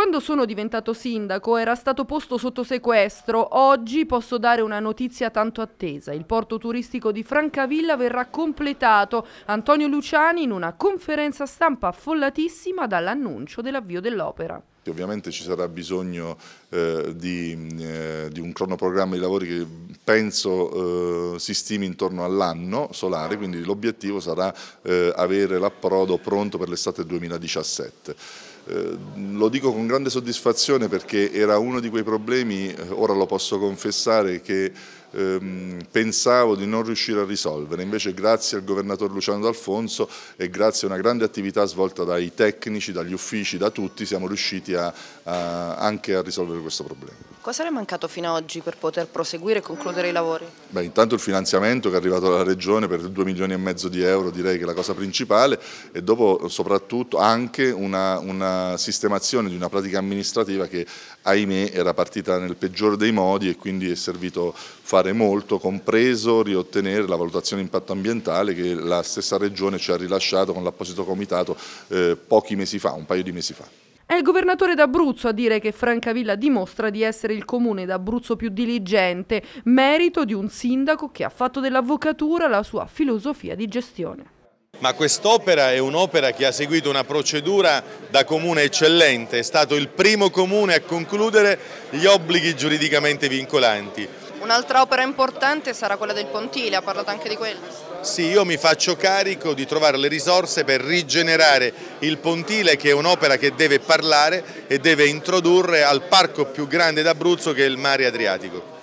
Quando sono diventato sindaco era stato posto sotto sequestro. Oggi posso dare una notizia tanto attesa. Il porto turistico di Francavilla verrà completato. Antonio Luciani in una conferenza stampa affollatissima dall'annuncio dell'avvio dell'opera che ovviamente ci sarà bisogno eh, di, eh, di, un cronoprogramma di lavori che penso eh, si stimi intorno all'anno solare, quindi l'obiettivo sarà eh, avere l'approdo pronto per l'estate 2017. Eh, lo dico con grande soddisfazione perché era uno di quei problemi, eh, ora lo posso confessare, che ehm, pensavo di non riuscire a risolvere, invece grazie al governatore Luciano D'Alfonso e grazie a una grande attività svolta dai tecnici, dagli uffici, da tutti, siamo riusciti a, a, anche a risolvere questo problema. Cosa è mancato fino ad oggi per poter proseguire e concludere i lavori? Beh, intanto il finanziamento che è arrivato dalla Regione per 2 milioni e mezzo di euro direi che è la cosa principale e dopo soprattutto anche una, una sistemazione di una pratica amministrativa che ahimè era partita nel peggior dei modi e quindi è servito fare molto, compreso riottenere la valutazione impatto ambientale che la stessa Regione ci ha rilasciato con l'apposito comitato eh, pochi mesi fa, un paio di mesi fa. È il governatore d'Abruzzo a dire che Francavilla dimostra di essere il comune d'Abruzzo più diligente, merito di un sindaco che ha fatto dell'avvocatura la sua filosofia di gestione. Ma quest'opera è un'opera che ha seguito una procedura da comune eccellente, è stato il primo comune a concludere gli obblighi giuridicamente vincolanti. Un'altra opera importante sarà quella del Pontile, ha parlato anche di quella. Sì, io mi faccio carico di trovare le risorse per rigenerare il Pontile che è un'opera che deve parlare e deve introdurre al parco più grande d'Abruzzo che è il mare Adriatico.